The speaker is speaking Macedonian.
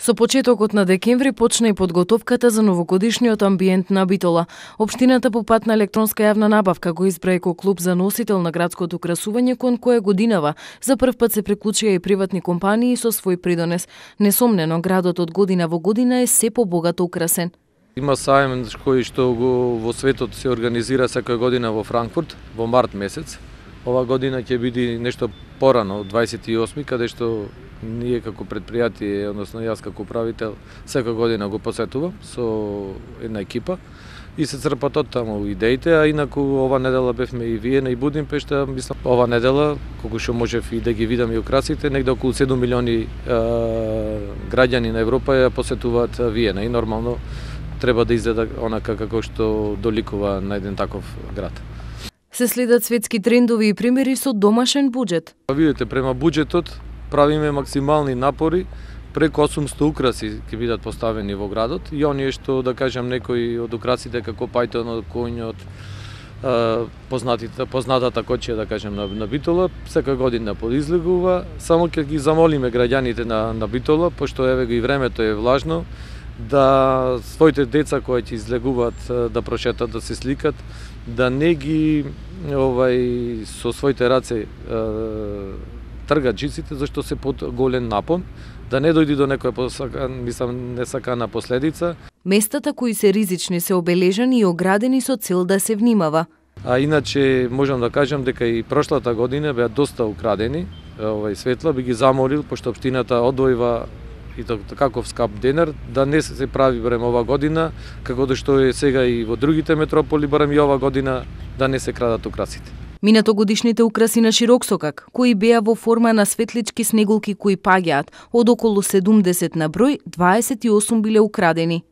Со почетокот на декември почна и подготовката за новогодишниот амбиент на Битола. Обштината по пат на електронска јавна набавка го избра Еко клуб за носител на градското украсување кон кое годинава за прв пат се приклучија и приватни компании со свој придонес. Несомнено, градот од година во година е се побогато украсен. Има сајм кој што го во светот се организира секоја година во Франкфурт во март месец. Ова година ќе биде нешто порано, 28 каде што ние како предпријатие, односно јас како управител, секоја година го посетувам со една екипа и се црпат од таму идеите, а инаку ова недела бевме и Виена и Будимпешта, мислам ова недела колку што можев и да ги видам и украсите, негде околу 7 милиони граѓани на Европа ја посетуваат Виена и нормално треба да изгледа онака како што доликува на еден таков град се следат светски трендови и примери со домашен буџет. Па Видете, према буџетот правиме максимални напори, преку 800 украси ќе бидат поставени во градот и оние што да кажам некои од украсите како пајтонот, коњот, познатите, познатата кочија, да кажем, на, на Битола, секој година да подизлегува. Само ќе ги замолиме граѓаните на, на Битола, пошто еве го и времето е влажно, да своите деца кои ќе излегуваат да прошетат, да се сликат, да не ги овај со своите раце тргат джиците зашто се под голем напон, да не дојди до некоја посакан, мислам, несакана последица. Местата кои се ризични се обележани и оградени со цел да се внимава. А иначе можам да кажам дека и прошлата година беа доста украдени овај светла, би ги замолил пошто општината одвојва и таков скап денар да не се прави барем ова година, како да што е сега и во другите метрополи барем и ова година да не се крадат украсите. Минатогодишните украси на широк сокак, кои беа во форма на светлички снегулки кои паѓаат, од околу 70 на број, 28 биле украдени,